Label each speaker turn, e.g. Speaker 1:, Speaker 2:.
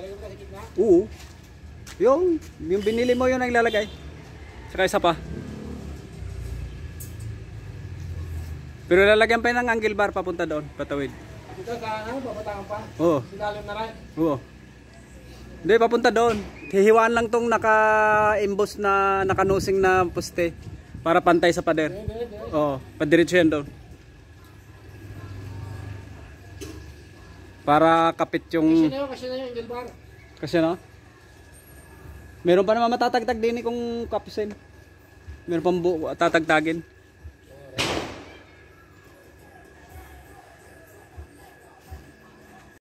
Speaker 1: Lalagay mo sa gitna? Oo. Yung, yung binili mo yun ang ilalagay. Saka isa pa. Pero lalagyan pa yun ng angle bar papunta doon, patawid.
Speaker 2: Dito sa ano, papatangan pa? Oo. Silalim na rin?
Speaker 1: Oo. Hindi, papunta doon. Hihiwaan lang tong naka-emboss na, naka-nosing na poste. Para pantay sa pader. Oo, padiretso yan doon. Para kapit yung... Kasi
Speaker 3: na, kasi na yung angle
Speaker 1: Kasi na? Meron pa naman matatagtag din eh kung kapisin. Meron pang tatagtagin.